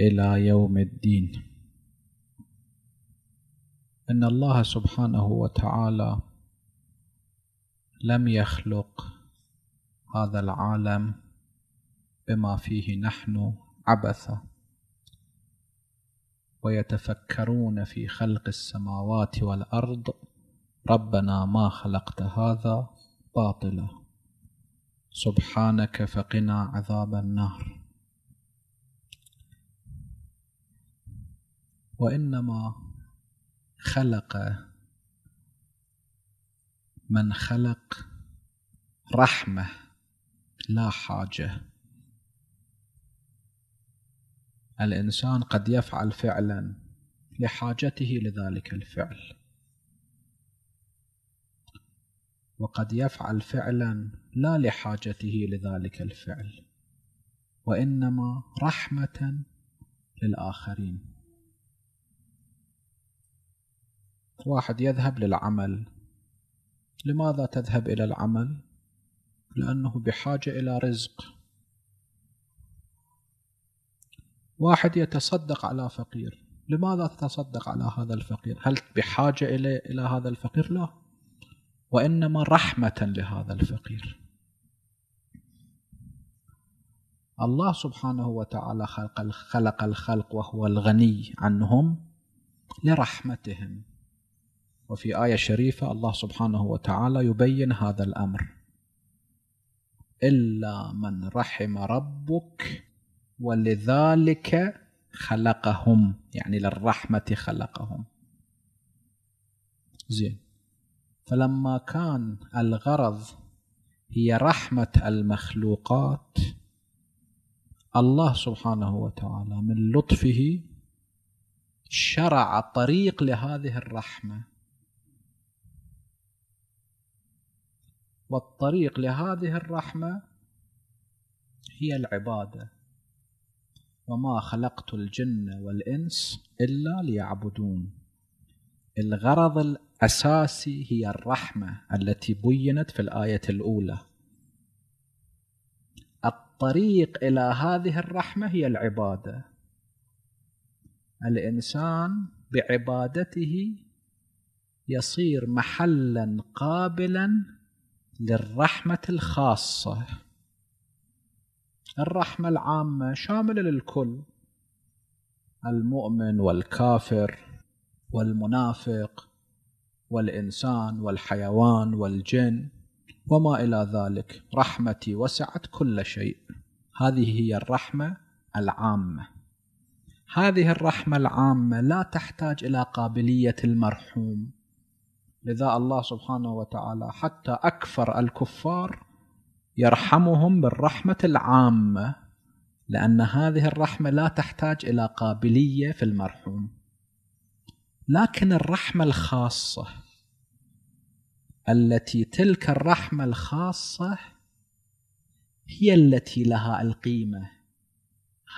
إلى يوم الدين أن الله سبحانه وتعالى لم يخلق هذا العالم بما فيه نحن عبثا ويتفكرون في خلق السماوات والارض ربنا ما خلقت هذا باطلا سبحانك فقنا عذاب النار وانما خلق من خلق رحمه لا حاجه الانسان قد يفعل فعلا لحاجته لذلك الفعل وقد يفعل فعلا لا لحاجته لذلك الفعل وانما رحمه للاخرين واحد يذهب للعمل لماذا تذهب إلى العمل؟ لأنه بحاجة إلى رزق واحد يتصدق على فقير لماذا تتصدق على هذا الفقير؟ هل بحاجة إلى إلى هذا الفقير؟ لا وإنما رحمة لهذا الفقير الله سبحانه وتعالى خلق خلق الخلق وهو الغني عنهم لرحمتهم وفي آية شريفة الله سبحانه وتعالى يبين هذا الأمر إلا من رحم ربك ولذلك خلقهم يعني للرحمة خلقهم زين فلما كان الغرض هي رحمة المخلوقات الله سبحانه وتعالى من لطفه شرع طريق لهذه الرحمه والطريق لهذه الرحمة هي العبادة وما خلقت الجن والإنس إلا ليعبدون الغرض الأساسي هي الرحمة التي بينت في الآية الأولى الطريق إلى هذه الرحمة هي العبادة الإنسان بعبادته يصير محلا قابلا للرحمة الخاصة الرحمة العامة شاملة للكل المؤمن والكافر والمنافق والإنسان والحيوان والجن وما إلى ذلك رحمتي وسعت كل شيء هذه هي الرحمة العامة هذه الرحمة العامة لا تحتاج إلى قابلية المرحوم لذا الله سبحانه وتعالى حتى أكفر الكفار يرحمهم بالرحمة العامة لأن هذه الرحمة لا تحتاج إلى قابلية في المرحوم لكن الرحمة الخاصة التي تلك الرحمة الخاصة هي التي لها القيمة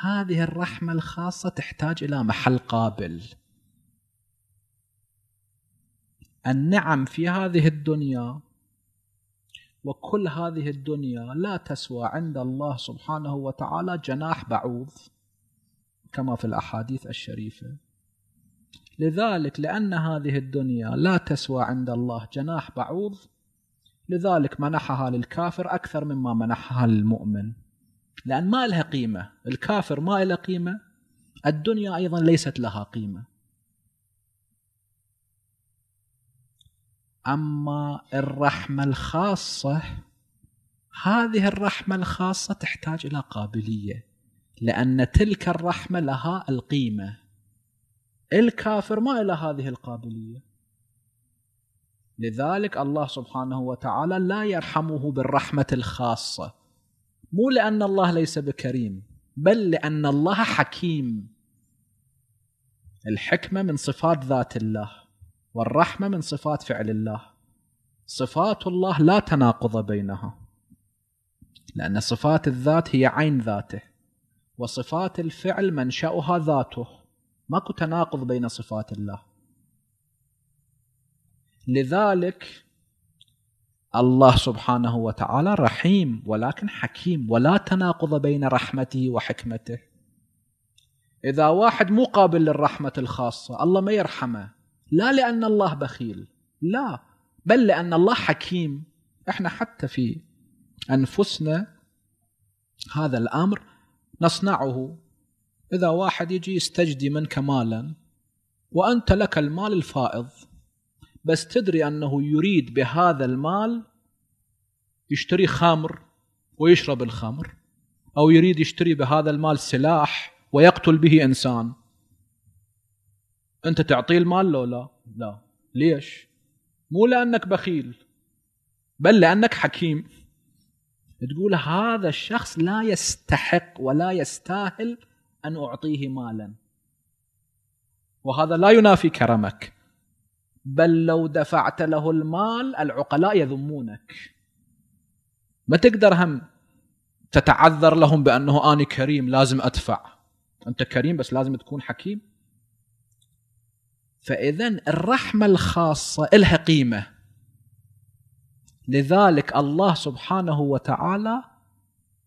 هذه الرحمة الخاصة تحتاج إلى محل قابل النعم في هذه الدنيا وكل هذه الدنيا لا تسوى عند الله سبحانه وتعالى جناح بعوض كما في الاحاديث الشريفه لذلك لان هذه الدنيا لا تسوى عند الله جناح بعوض لذلك منحها للكافر اكثر مما منحها للمؤمن لان ما لها قيمه الكافر ما له قيمه الدنيا ايضا ليست لها قيمه اما الرحمه الخاصه هذه الرحمه الخاصه تحتاج الى قابليه لان تلك الرحمه لها القيمه الكافر ما له هذه القابليه لذلك الله سبحانه وتعالى لا يرحمه بالرحمه الخاصه مو لان الله ليس بكريم بل لان الله حكيم الحكمه من صفات ذات الله والرحمة من صفات فعل الله صفات الله لا تناقض بينها لأن صفات الذات هي عين ذاته وصفات الفعل منشأها ذاته ماكو تناقض بين صفات الله لذلك الله سبحانه وتعالى رحيم ولكن حكيم ولا تناقض بين رحمته وحكمته إذا واحد مو قابل للرحمة الخاصة الله ما يرحمه لا لأن الله بخيل لا بل لأن الله حكيم احنا حتى في أنفسنا هذا الأمر نصنعه إذا واحد يجي يستجدي منك مالا وأنت لك المال الفائض بس تدري أنه يريد بهذا المال يشتري خمر ويشرب الخمر أو يريد يشتري بهذا المال سلاح ويقتل به إنسان انت تعطيه المال لو لا لا ليش مو لانك بخيل بل لانك حكيم تقول هذا الشخص لا يستحق ولا يستاهل ان اعطيه مالا وهذا لا ينافي كرمك بل لو دفعت له المال العقلاء يذمونك ما تقدر هم تتعذر لهم بانه اني كريم لازم ادفع انت كريم بس لازم تكون حكيم فإذا الرحمة الخاصة لها قيمة لذلك الله سبحانه وتعالى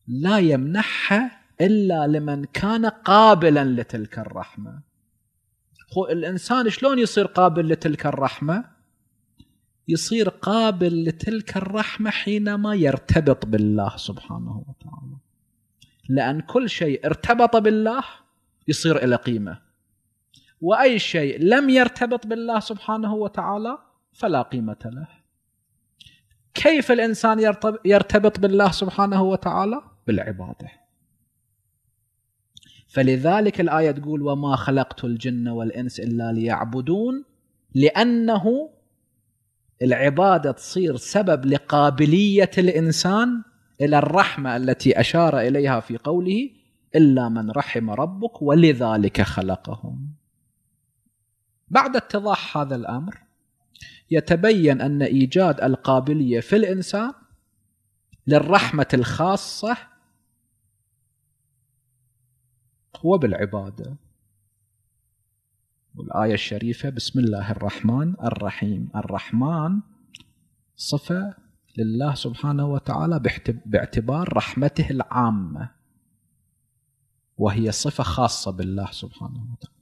لا يمنحها إلا لمن كان قابلا لتلك الرحمة الإنسان شلون يصير قابل لتلك الرحمة يصير قابل لتلك الرحمة حينما يرتبط بالله سبحانه وتعالى لأن كل شيء ارتبط بالله يصير له قيمه واي شيء لم يرتبط بالله سبحانه وتعالى فلا قيمه له كيف الانسان يرتبط بالله سبحانه وتعالى بالعباده فلذلك الايه تقول وما خلقت الجن والانس الا ليعبدون لانه العباده تصير سبب لقابليه الانسان الى الرحمه التي اشار اليها في قوله الا من رحم ربك ولذلك خلقهم بعد اتضاح هذا الامر يتبين ان ايجاد القابليه في الانسان للرحمه الخاصه هو بالعباده والايه الشريفه بسم الله الرحمن الرحيم الرحمن صفه لله سبحانه وتعالى باعتبار رحمته العامه وهي صفه خاصه بالله سبحانه وتعالى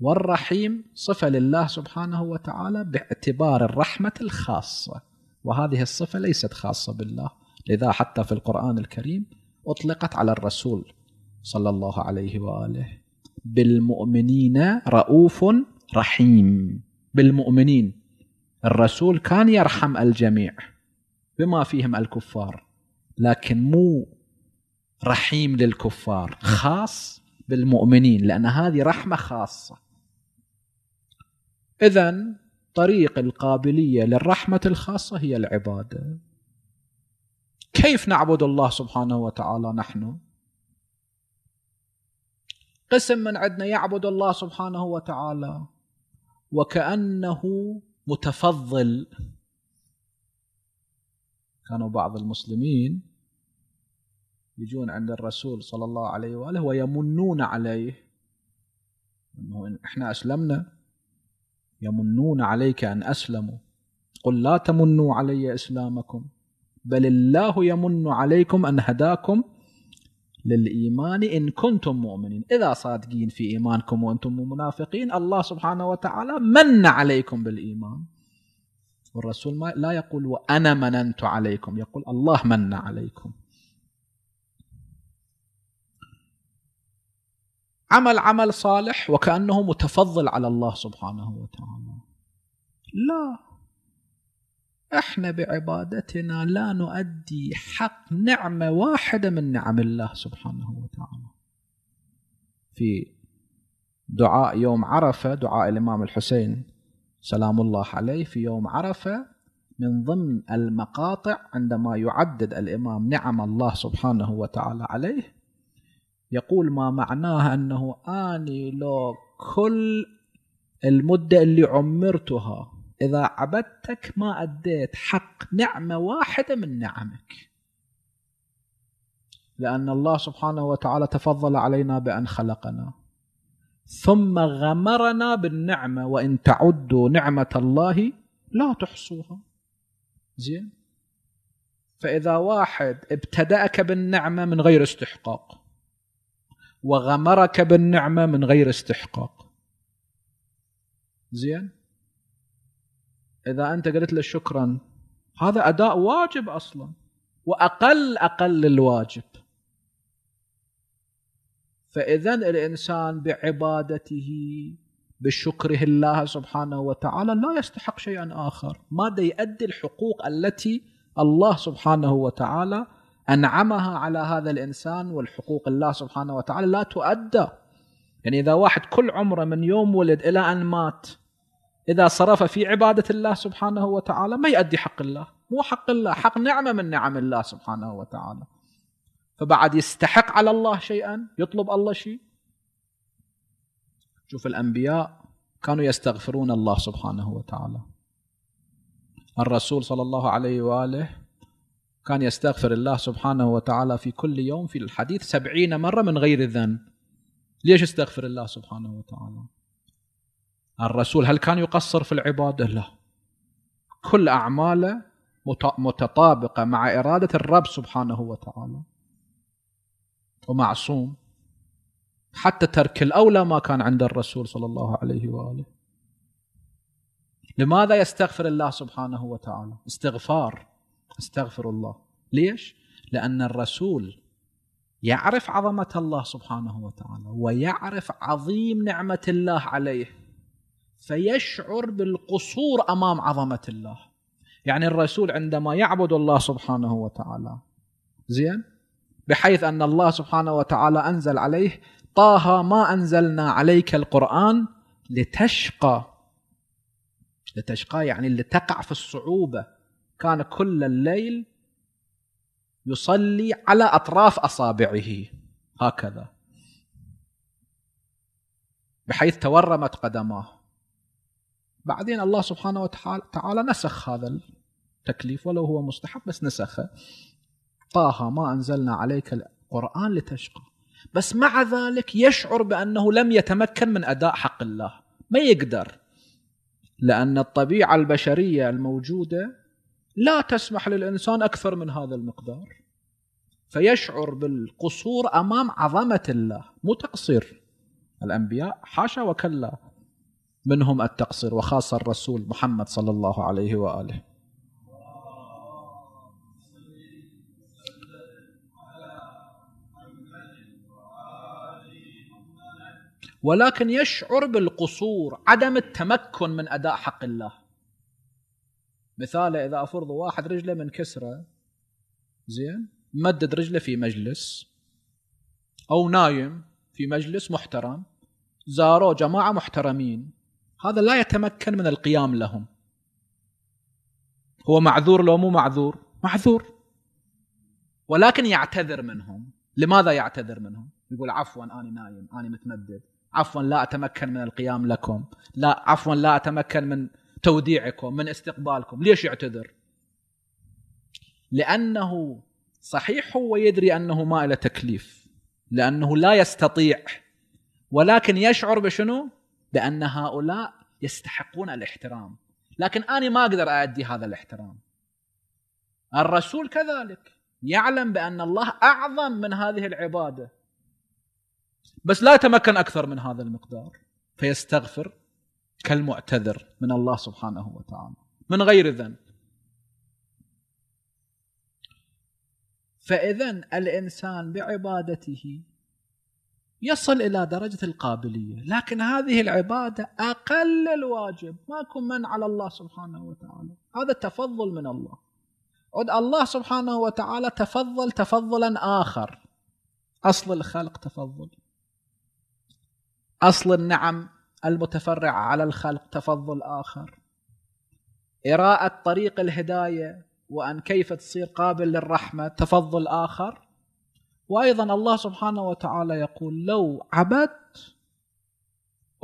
والرحيم صفة لله سبحانه وتعالى باعتبار الرحمة الخاصة وهذه الصفة ليست خاصة بالله لذا حتى في القرآن الكريم أطلقت على الرسول صلى الله عليه وآله بالمؤمنين رؤوف رحيم بالمؤمنين الرسول كان يرحم الجميع بما فيهم الكفار لكن مو رحيم للكفار خاص بالمؤمنين لأن هذه رحمة خاصة إذا طريق القابلية للرحمة الخاصة هي العبادة كيف نعبد الله سبحانه وتعالى نحن قسم من عندنا يعبد الله سبحانه وتعالى وكأنه متفضل كانوا بعض المسلمين يجون عند الرسول صلى الله عليه واله ويمنون عليه انه احنا اسلمنا يمنون عليك أن أسلموا قل لا تمنوا علي إسلامكم بل الله يمن عليكم أن هداكم للإيمان إن كنتم مؤمنين إذا صادقين في إيمانكم وأنتم منافقين الله سبحانه وتعالى من عليكم بالإيمان والرسول ما لا يقول وأنا مننت عليكم يقول الله من عليكم عمل عمل صالح وكانه متفضل على الله سبحانه وتعالى لا احنا بعبادتنا لا نؤدي حق نعمه واحده من نعم الله سبحانه وتعالى في دعاء يوم عرفه دعاء الامام الحسين سلام الله عليه في يوم عرفه من ضمن المقاطع عندما يعدد الامام نعم الله سبحانه وتعالى عليه يقول ما معناه أنه أني لو كل المدة اللي عمرتها إذا عبدتك ما أديت حق نعمة واحدة من نعمك لأن الله سبحانه وتعالى تفضل علينا بأن خلقنا ثم غمرنا بالنعمة وإن تعدوا نعمة الله لا تحصوها زين فإذا واحد ابتدأك بالنعمة من غير استحقاق وغمرك بالنعمة من غير استحقاق زين إذا أنت قلت له شكرا هذا أداء واجب أصلا وأقل أقل الواجب فإذا الإنسان بعبادته بشكره الله سبحانه وتعالى لا يستحق شيئا آخر ما يؤدي الحقوق التي الله سبحانه وتعالى أنعمها على هذا الإنسان والحقوق الله سبحانه وتعالى لا تؤدى يعني إذا واحد كل عمره من يوم ولد إلى أن مات إذا صرف في عبادة الله سبحانه وتعالى ما يؤدي حق الله مو حق الله حق نعمة من نعم الله سبحانه وتعالى فبعد يستحق على الله شيئا يطلب الله شيء شوف الأنبياء كانوا يستغفرون الله سبحانه وتعالى الرسول صلى الله عليه وآله كان يستغفر الله سبحانه وتعالى في كل يوم في الحديث سبعين مرة من غير الذنب ليش استغفر الله سبحانه وتعالى الرسول هل كان يقصر في العبادة لا كل أعماله متطابقة مع إرادة الرب سبحانه وتعالى ومعصوم حتى ترك الأولى ما كان عند الرسول صلى الله عليه وآله لماذا يستغفر الله سبحانه وتعالى استغفار استغفر الله ليش لان الرسول يعرف عظمه الله سبحانه وتعالى ويعرف عظيم نعمه الله عليه فيشعر بالقصور امام عظمه الله يعني الرسول عندما يعبد الله سبحانه وتعالى زين بحيث ان الله سبحانه وتعالى انزل عليه طه ما انزلنا عليك القران لتشقى لتشقى يعني لتقع في الصعوبه كان كل الليل يصلي على أطراف أصابعه هكذا بحيث تورمت قدماه بعدين الله سبحانه وتعالى نسخ هذا التكليف ولو هو مستحب بس نسخه طه ما أنزلنا عليك القرآن لتشقى بس مع ذلك يشعر بأنه لم يتمكن من أداء حق الله ما يقدر لأن الطبيعة البشرية الموجودة لا تسمح للانسان اكثر من هذا المقدار فيشعر بالقصور امام عظمه الله مو تقصير الانبياء حاشا وكلا منهم التقصير وخاصه الرسول محمد صلى الله عليه واله ولكن يشعر بالقصور عدم التمكن من اداء حق الله مثال اذا افرض واحد رجله منكسره زين مدد رجله في مجلس او نايم في مجلس محترم زاروه جماعه محترمين هذا لا يتمكن من القيام لهم هو معذور لو مو معذور معذور ولكن يعتذر منهم لماذا يعتذر منهم يقول عفوا أنا نايم أنا متمدد عفوا لا أتمكن من القيام لكم لا عفوا لا أتمكن من توديعكم من استقبالكم ليش يعتذر لأنه صحيح هو يدري أنه ما الى تكليف لأنه لا يستطيع ولكن يشعر بشنو بأن هؤلاء يستحقون الاحترام لكن أنا ما أقدر اؤدي هذا الاحترام الرسول كذلك يعلم بأن الله أعظم من هذه العبادة بس لا يتمكن أكثر من هذا المقدار فيستغفر كالمعتذر من الله سبحانه وتعالى من غير ذنب فاذا الانسان بعبادته يصل الى درجه القابليه، لكن هذه العباده اقل الواجب، ما يكون من على الله سبحانه وتعالى، هذا تفضل من الله. عد الله سبحانه وتعالى تفضل تفضلا اخر. اصل الخلق تفضل. اصل النعم المتفرع على الخلق تفضل آخر إراءة طريق الهداية وأن كيف تصير قابل للرحمة تفضل آخر وأيضا الله سبحانه وتعالى يقول لو عبدت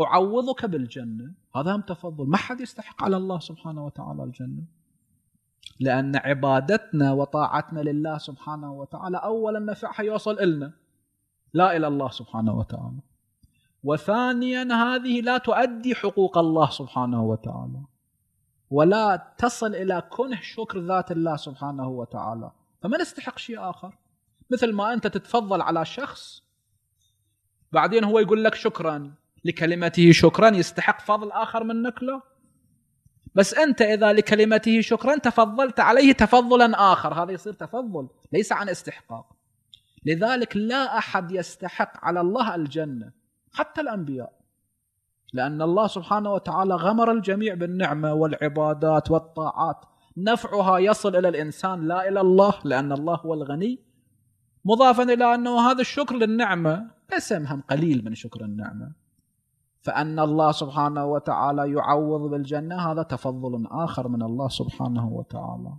أعوضك بالجنة هذا هم تفضل ما حد يستحق على الله سبحانه وتعالى الجنة لأن عبادتنا وطاعتنا لله سبحانه وتعالى أولا نفعها يوصل إلنا لا إلى الله سبحانه وتعالى وثانيا هذه لا تؤدي حقوق الله سبحانه وتعالى ولا تصل إلى كنه شكر ذات الله سبحانه وتعالى فمن استحق شيء آخر مثل ما أنت تتفضل على شخص بعدين هو يقول لك شكرا لكلمته شكرا يستحق فضل آخر منك له بس أنت إذا لكلمته شكرا تفضلت عليه تفضلا آخر هذا يصير تفضل ليس عن استحقاق لذلك لا أحد يستحق على الله الجنة حتى الأنبياء لأن الله سبحانه وتعالى غمر الجميع بالنعمة والعبادات والطاعات نفعها يصل إلى الإنسان لا إلى الله لأن الله هو الغني مضافا إلى أنه هذا الشكر للنعمة ليس هم قليل من شكر النعمة فأن الله سبحانه وتعالى يعوض بالجنة هذا تفضل آخر من الله سبحانه وتعالى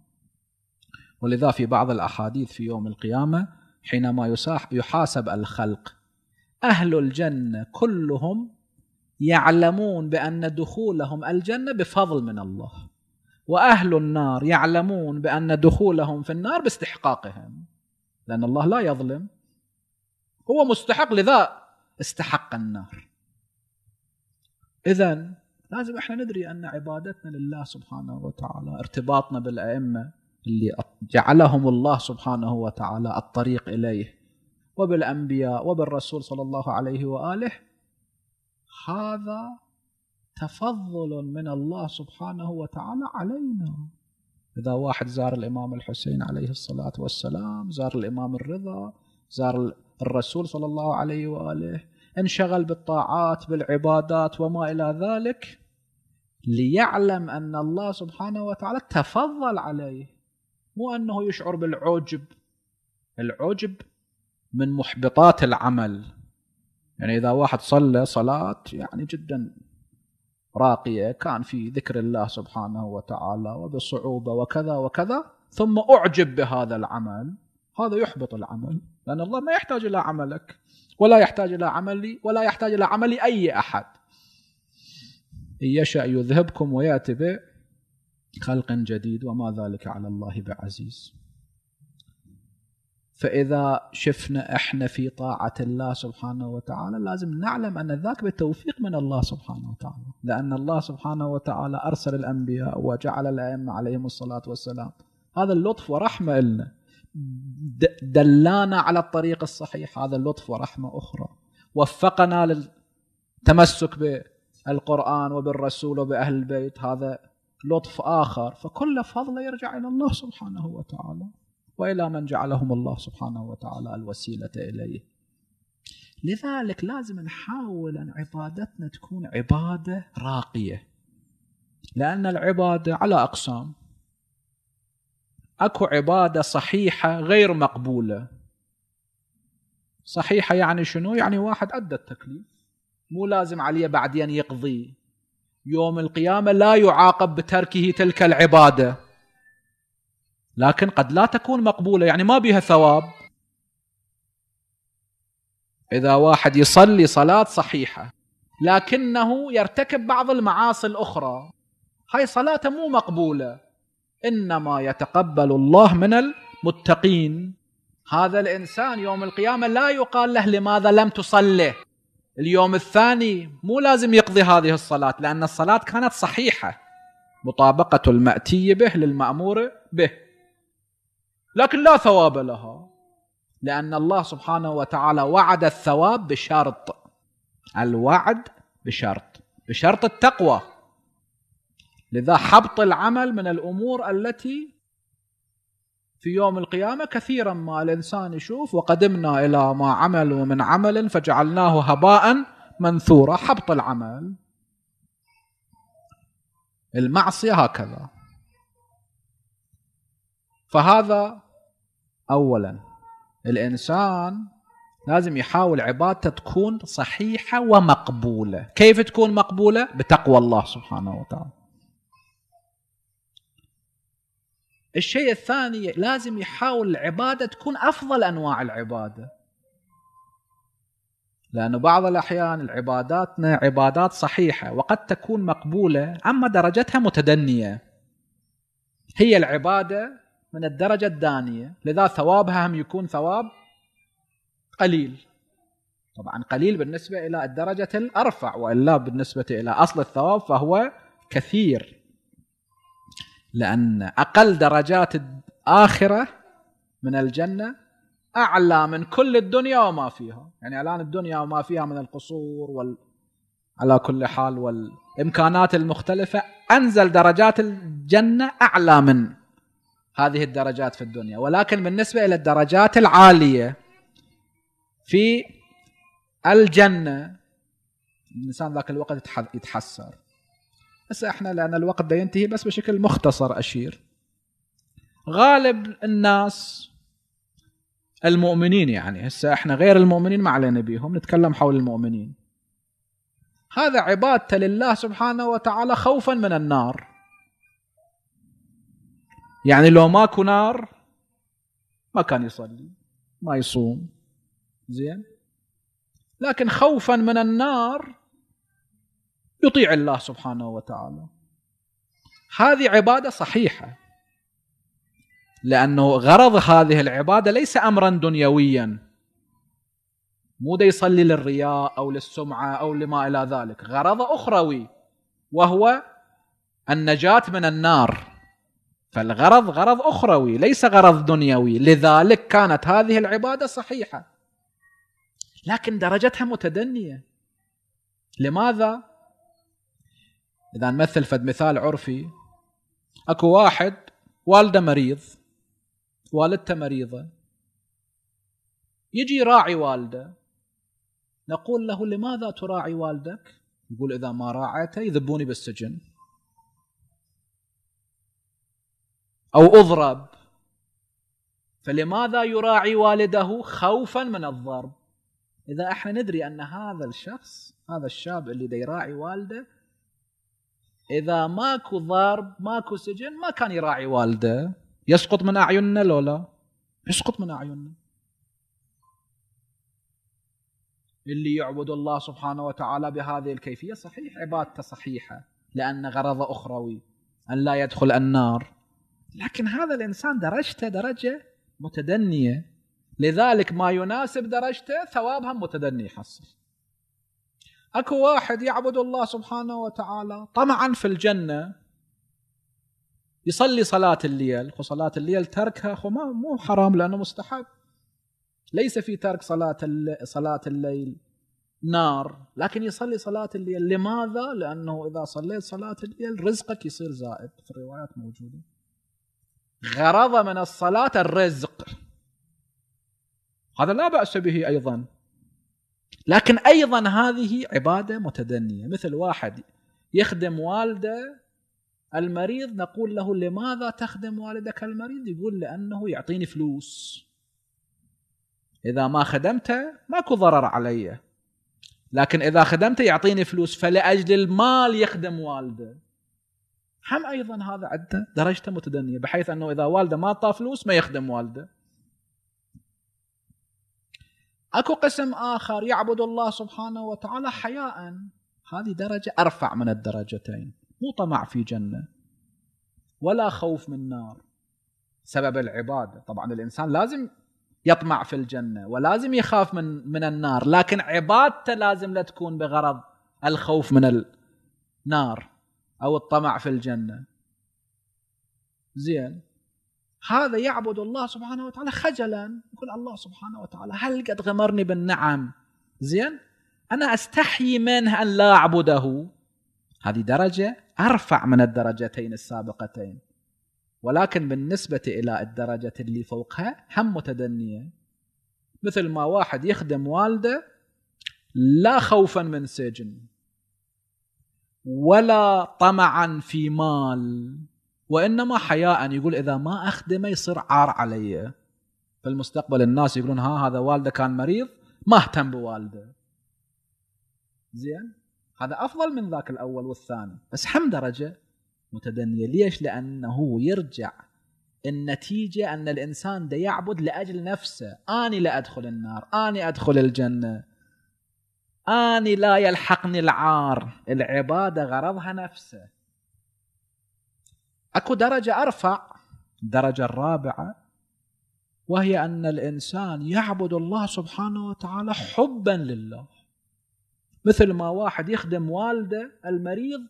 ولذا في بعض الأحاديث في يوم القيامة حينما يحاسب الخلق أهل الجنة كلهم يعلمون بأن دخولهم الجنة بفضل من الله وأهل النار يعلمون بأن دخولهم في النار باستحقاقهم لأن الله لا يظلم هو مستحق لذا استحق النار إذا لازم احنا ندري أن عبادتنا لله سبحانه وتعالى ارتباطنا بالأئمة اللي جعلهم الله سبحانه وتعالى الطريق إليه وبالأنبياء وبالرسول صلى الله عليه وآله هذا تفضل من الله سبحانه وتعالى علينا إذا واحد زار الإمام الحسين عليه الصلاة والسلام زار الإمام الرضا زار الرسول صلى الله عليه وآله انشغل بالطاعات بالعبادات وما إلى ذلك ليعلم أن الله سبحانه وتعالى تفضل عليه مو أنه يشعر بالعجب العجب من محبطات العمل يعني إذا واحد صلى صلاة يعني جدا راقية كان في ذكر الله سبحانه وتعالى وبصعوبة وكذا وكذا ثم أعجب بهذا العمل هذا يحبط العمل لأن الله ما يحتاج إلى عملك ولا يحتاج إلى عملي ولا يحتاج إلى عمل أي أحد إن يشأ يذهبكم ويأتي بخلق جديد وما ذلك على الله بعزيز فإذا شفنا إحنا في طاعة الله سبحانه وتعالى لازم نعلم أن ذاك بتوفيق من الله سبحانه وتعالى لأن الله سبحانه وتعالى أرسل الأنبياء وجعل الأئمة عليهم الصلاة والسلام هذا اللطف ورحمة لنا دلانا على الطريق الصحيح هذا اللطف ورحمة أخرى وفقنا للتمسك بالقرآن وبالرسول وبأهل البيت هذا لطف آخر فكل فضل يرجع إلى الله سبحانه وتعالى والى من جعلهم الله سبحانه وتعالى الوسيله اليه. لذلك لازم نحاول ان عبادتنا تكون عباده راقيه. لان العباده على اقسام. اكو عباده صحيحه غير مقبوله. صحيحه يعني شنو؟ يعني واحد ادى التكليف. مو لازم عليه بعدين يقضي. يوم القيامه لا يعاقب بتركه تلك العباده. لكن قد لا تكون مقبولة يعني ما بيها ثواب إذا واحد يصلي صلاة صحيحة لكنه يرتكب بعض المعاصي الأخرى هاي صلاته مو مقبولة إنما يتقبل الله من المتقين هذا الإنسان يوم القيامة لا يقال له لماذا لم تصلي اليوم الثاني مو لازم يقضي هذه الصلاة لأن الصلاة كانت صحيحة مطابقة المأتي به للمأمور به لكن لا ثواب لها لأن الله سبحانه وتعالى وعد الثواب بشرط الوعد بشرط بشرط التقوى لذا حبط العمل من الأمور التي في يوم القيامة كثيرا ما الإنسان يشوف وقدمنا إلى ما عملوا من عمل فجعلناه هباء منثورا حبط العمل المعصية هكذا فهذا اولا الانسان لازم يحاول عبادته تكون صحيحه ومقبوله، كيف تكون مقبوله؟ بتقوى الله سبحانه وتعالى. الشيء الثاني لازم يحاول العباده تكون افضل انواع العباده. لأن بعض الأحيان العباداتنا عبادات صحيحة وقد تكون مقبولة أما درجتها متدنية هي العبادة من الدرجة الدانية لذا ثوابها هم يكون ثواب قليل طبعا قليل بالنسبة إلى الدرجة الأرفع وإلا بالنسبة إلى أصل الثواب فهو كثير لأن أقل درجات الآخرة من الجنة أعلى من كل الدنيا وما فيها يعني الآن الدنيا وما فيها من القصور وال على كل حال والإمكانات المختلفة أنزل درجات الجنة أعلى من هذه الدرجات في الدنيا ولكن بالنسبة إلى الدرجات العالية في الجنة الإنسان ذاك الوقت يتحسر بس احنا لأن الوقت بينتهي ينتهي بس بشكل مختصر أشير غالب الناس المؤمنين يعني هسه احنا غير المؤمنين ما علينا بيهم نتكلم حول المؤمنين هذا عبادته لله سبحانه وتعالى خوفا من النار يعني لو ماكو نار ما كان يصلي ما يصوم زين لكن خوفا من النار يطيع الله سبحانه وتعالى هذه عباده صحيحه لانه غرض هذه العباده ليس امرا دنيويا مو دي يصلي للرياء او للسمعه او لما الى ذلك غرض اخروي وهو النجاه من النار فالغرض غرض اخروي ليس غرض دنيوي لذلك كانت هذه العباده صحيحه لكن درجتها متدنيه لماذا اذا نمثل فد مثال عرفي اكو واحد والده مريض والدته مريضه يجي يراعي والده نقول له لماذا تراعي والدك يقول اذا ما راعيته يذبوني بالسجن أو أضرب فلماذا يراعي والده خوفا من الضرب إذا احنا ندري أن هذا الشخص هذا الشاب اللي دا يراعي والده إذا ماكو ضرب ماكو سجن ما كان يراعي والده يسقط من أعيننا لو لا يسقط من أعيننا اللي يعبد الله سبحانه وتعالى بهذه الكيفية صحيح عبادته صحيحة لأن غرضه أخروي أن لا يدخل النار لكن هذا الإنسان درجته درجة متدنية لذلك ما يناسب درجته ثوابها متدني يحصل اكو واحد يعبد الله سبحانه وتعالى طمعا في الجنه يصلي صلاه الليل صلاه الليل تركها اخو مو حرام لانه مستحب ليس في ترك صلاه صلاه الليل نار لكن يصلي صلاه الليل لماذا لانه اذا صليت صلاه الليل رزقك يصير زائد في الروايات موجوده غرض من الصلاة الرزق هذا لا بأس به أيضا لكن أيضا هذه عبادة متدنية مثل واحد يخدم والده المريض نقول له لماذا تخدم والدك المريض يقول لأنه يعطيني فلوس إذا ما خدمته ماكو ضرر علي لكن إذا خدمته يعطيني فلوس فلأجل المال يخدم والده هم ايضا هذا عنده درجته متدنيه بحيث انه اذا والده ما طاف فلوس ما يخدم والده اكو قسم اخر يعبد الله سبحانه وتعالى حياء هذه درجه ارفع من الدرجتين مو طمع في جنه ولا خوف من نار سبب العباده طبعا الانسان لازم يطمع في الجنه ولازم يخاف من من النار لكن عبادته لازم لا تكون بغرض الخوف من النار او الطمع في الجنه زين هذا يعبد الله سبحانه وتعالى خجلا يقول الله سبحانه وتعالى هل قد غمرني بالنعم زين انا استحيي منه ان لا اعبده هذه درجه ارفع من الدرجتين السابقتين ولكن بالنسبه الى الدرجه اللي فوقها هم متدنيه مثل ما واحد يخدم والده لا خوفا من سجن ولا طمعا في مال وانما حياء يقول اذا ما اخدمه يصير عار علي في المستقبل الناس يقولون ها هذا والده كان مريض ما اهتم بوالده زين هذا افضل من ذاك الاول والثاني بس حم درجه متدنيه ليش لانه يرجع النتيجه ان الانسان ده يعبد لاجل نفسه اني لا ادخل النار اني ادخل الجنه أني لا يلحقني العار العبادة غرضها نفسه أكو درجة أرفع الدرجة الرابعة وهي أن الإنسان يعبد الله سبحانه وتعالى حبا لله مثل ما واحد يخدم والده المريض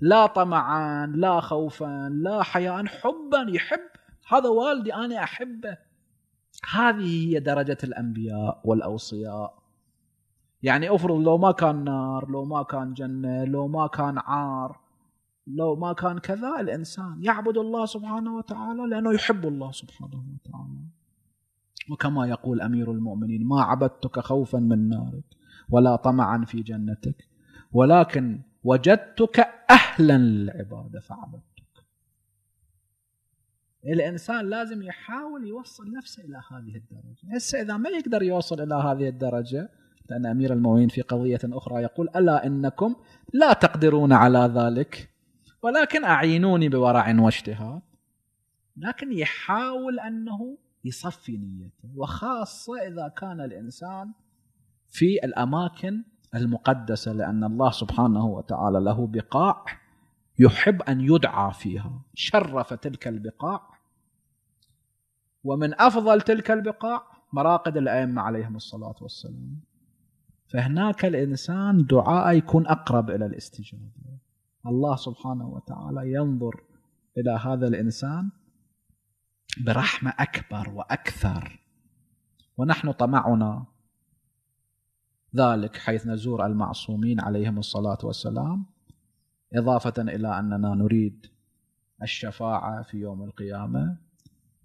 لا طمعا لا خوفا لا حياء حبا يحب هذا والدي أنا أحبه هذه هي درجة الأنبياء والأوصياء يعني افرض لو ما كان نار لو ما كان جنه لو ما كان عار لو ما كان كذا الانسان يعبد الله سبحانه وتعالى لانه يحب الله سبحانه وتعالى وكما يقول امير المؤمنين ما عبدتك خوفا من نارك ولا طمعا في جنتك ولكن وجدتك اهلا للعباده فعبدتك الانسان لازم يحاول يوصل نفسه الى هذه الدرجه هسه اذا ما يقدر يوصل الى هذه الدرجه لأن أمير المؤمنين في قضية أخرى يقول ألا إنكم لا تقدرون على ذلك ولكن أعينوني بورع واجتهاد لكن يحاول أنه يصفي نيته وخاصة إذا كان الإنسان في الأماكن المقدسة لأن الله سبحانه وتعالى له بقاع يحب أن يدعى فيها شرف تلك البقاع ومن أفضل تلك البقاع مراقد الأئمة عليهم الصلاة والسلام فهناك الإنسان دعاء يكون أقرب إلى الاستجابة الله سبحانه وتعالى ينظر إلى هذا الإنسان برحمة أكبر وأكثر ونحن طمعنا ذلك حيث نزور المعصومين عليهم الصلاة والسلام إضافة إلى أننا نريد الشفاعة في يوم القيامة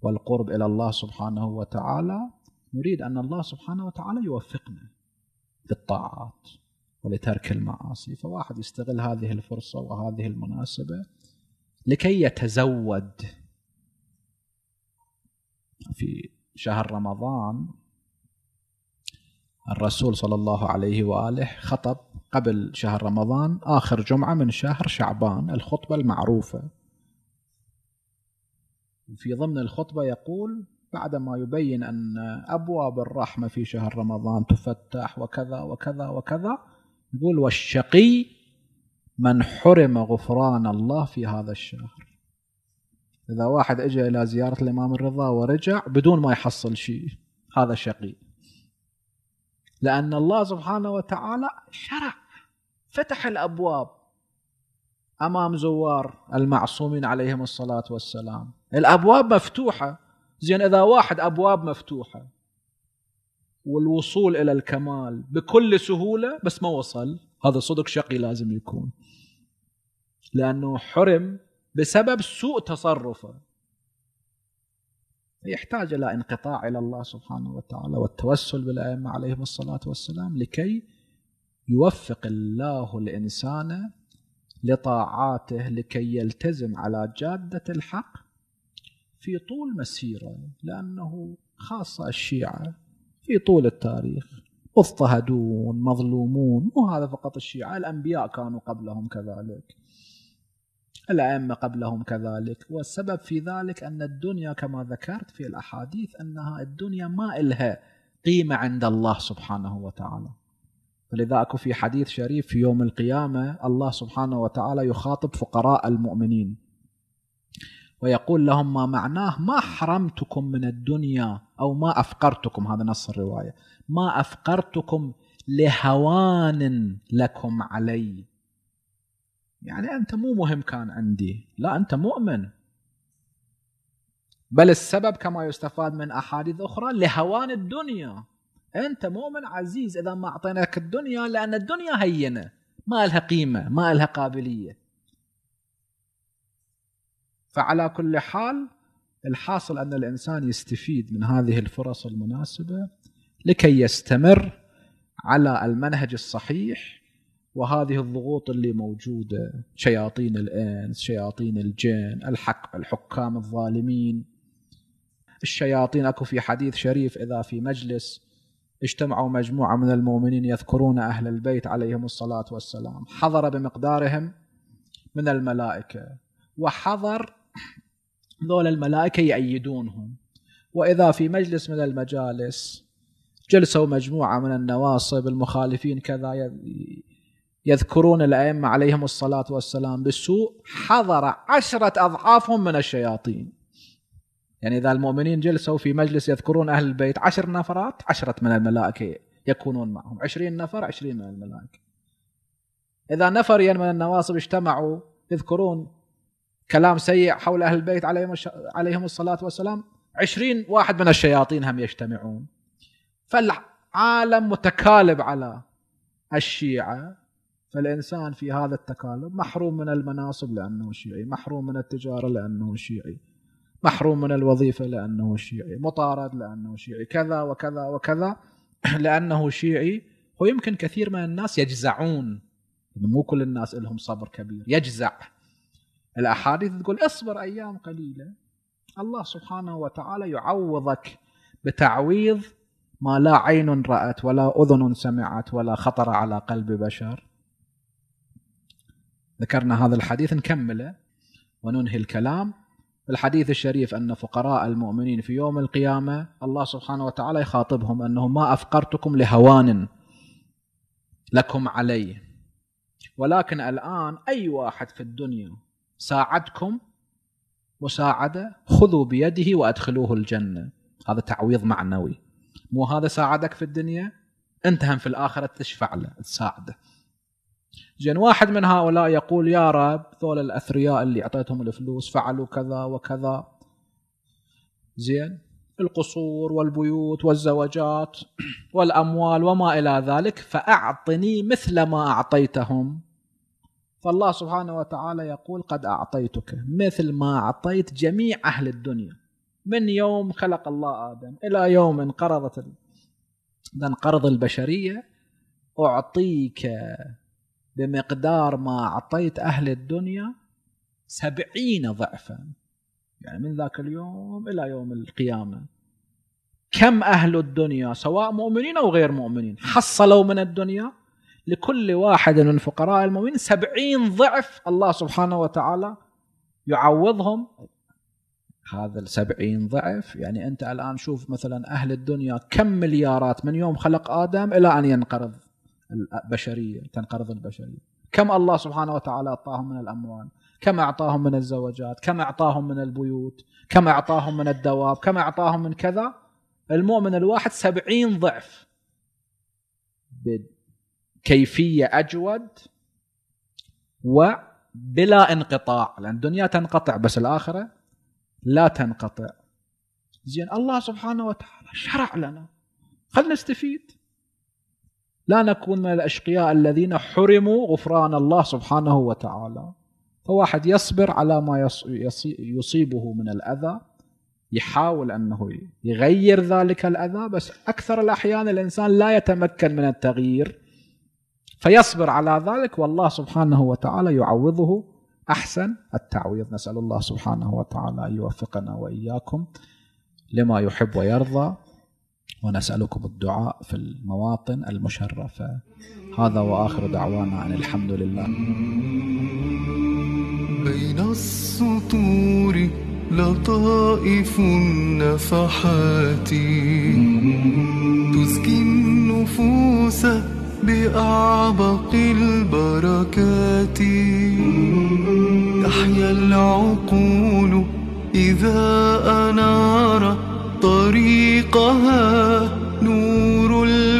والقرب إلى الله سبحانه وتعالى نريد أن الله سبحانه وتعالى يوفقنا بالطاعات ولترك المعاصي فواحد يستغل هذه الفرصة وهذه المناسبة لكي يتزود في شهر رمضان الرسول صلى الله عليه واله خطب قبل شهر رمضان اخر جمعه من شهر شعبان الخطبه المعروفه في ضمن الخطبه يقول بعدما يبين أن أبواب الرحمة في شهر رمضان تفتح وكذا وكذا وكذا يقول والشقي من حرم غفران الله في هذا الشهر إذا واحد اجى إلى زيارة الإمام الرضا ورجع بدون ما يحصل شيء هذا شقي لأن الله سبحانه وتعالى شرع فتح الأبواب أمام زوار المعصومين عليهم الصلاة والسلام الأبواب مفتوحة زين اذا واحد ابواب مفتوحه والوصول الى الكمال بكل سهوله بس ما وصل هذا صدق شقي لازم يكون لانه حرم بسبب سوء تصرفه يحتاج الى انقطاع الى الله سبحانه وتعالى والتوسل بالائمه عليهم الصلاه والسلام لكي يوفق الله الانسان لطاعاته لكي يلتزم على جاده الحق في طول مسيره لانه خاصه الشيعه في طول التاريخ مضطهدون مظلومون مو هذا فقط الشيعة الأنبياء كانوا قبلهم كذلك الأئمة قبلهم كذلك والسبب في ذلك أن الدنيا كما ذكرت في الأحاديث أنها الدنيا ما إلها قيمة عند الله سبحانه وتعالى فلذا أكو في حديث شريف في يوم القيامة الله سبحانه وتعالى يخاطب فقراء المؤمنين ويقول لهم ما معناه ما حرمتكم من الدنيا أو ما أفقرتكم هذا نص الرواية ما أفقرتكم لهوان لكم علي يعني أنت مو مهم كان عندي لا أنت مؤمن بل السبب كما يستفاد من أحاديث أخرى لهوان الدنيا أنت مؤمن عزيز إذا ما أعطيناك الدنيا لأن الدنيا هينة ما لها قيمة ما لها قابلية فعلى كل حال الحاصل ان الانسان يستفيد من هذه الفرص المناسبه لكي يستمر على المنهج الصحيح وهذه الضغوط اللي موجوده شياطين الانس، شياطين الجن، الحق الحكام الظالمين الشياطين اكو في حديث شريف اذا في مجلس اجتمعوا مجموعه من المؤمنين يذكرون اهل البيت عليهم الصلاه والسلام، حضر بمقدارهم من الملائكه وحضر ذول الملائكة يأيدونهم وإذا في مجلس من المجالس جلسوا مجموعة من النواصب المخالفين كذا يذكرون الأئمة عليهم الصلاة والسلام بالسوء حضر عشرة أضعافهم من الشياطين يعني إذا المؤمنين جلسوا في مجلس يذكرون أهل البيت عشر نفرات عشرة من الملائكة يكونون معهم عشرين نفر عشرين من الملائكة إذا نفرين من النواصب اجتمعوا يذكرون كلام سيء حول أهل البيت عليهم, عليهم الصلاة والسلام عشرين واحد من الشياطين هم يجتمعون فالعالم متكالب على الشيعة فالإنسان في هذا التكالب محروم من المناصب لأنه شيعي محروم من التجارة لأنه شيعي محروم من الوظيفة لأنه شيعي مطارد لأنه شيعي كذا وكذا وكذا لأنه شيعي ويمكن كثير من الناس يجزعون مو كل الناس لهم صبر كبير يجزع الأحاديث تقول اصبر أيام قليلة الله سبحانه وتعالى يعوضك بتعويض ما لا عين رأت ولا أذن سمعت ولا خطر على قلب بشر ذكرنا هذا الحديث نكمله وننهي الكلام الحديث الشريف أن فقراء المؤمنين في يوم القيامة الله سبحانه وتعالى يخاطبهم أنه ما أفقرتكم لهوان لكم علي ولكن الآن أي واحد في الدنيا ساعدكم مساعدة خذوا بيده وأدخلوه الجنة هذا تعويض معنوي مو هذا ساعدك في الدنيا أنت هم في الآخرة تشفع له تساعده زين واحد من هؤلاء يقول يا رب ذول الأثرياء اللي أعطيتهم الفلوس فعلوا كذا وكذا زين القصور والبيوت والزواجات والأموال وما إلى ذلك فأعطني مثل ما أعطيتهم فالله سبحانه وتعالى يقول قد أعطيتك مثل ما أعطيت جميع أهل الدنيا من يوم خلق الله آدم إلى يوم انقرضت انقرض البشرية أعطيك بمقدار ما أعطيت أهل الدنيا سبعين ضعفا يعني من ذاك اليوم إلى يوم القيامة كم أهل الدنيا سواء مؤمنين أو غير مؤمنين حصلوا من الدنيا لكل واحد من فقراء المؤمنين سبعين ضعف الله سبحانه وتعالى يعوضهم هذا السبعين ضعف يعني أنت الآن شوف مثلا أهل الدنيا كم مليارات من يوم خلق آدم إلى أن ينقرض البشرية تنقرض البشرية كم الله سبحانه وتعالى أعطاهم من الأموال كم أعطاهم من الزوجات كم أعطاهم من البيوت كم أعطاهم من الدواب كم أعطاهم من كذا المؤمن الواحد سبعين ضعف كيفيه اجود وبلا انقطاع لان الدنيا تنقطع بس الاخره لا تنقطع زين الله سبحانه وتعالى شرع لنا خلنا نستفيد لا نكون من الاشقياء الذين حرموا غفران الله سبحانه وتعالى فواحد يصبر على ما يصيبه من الاذى يحاول انه يغير ذلك الاذى بس اكثر الاحيان الانسان لا يتمكن من التغيير فيصبر على ذلك والله سبحانه وتعالى يعوضه احسن التعويض نسال الله سبحانه وتعالى ان يوفقنا واياكم لما يحب ويرضى ونسالكم الدعاء في المواطن المشرفه هذا واخر دعوانا ان الحمد لله بين السطور لطائف النفحات تزكي النفوس بأعبق البركات تحيا العقول إذا أنار طريقها نور البركات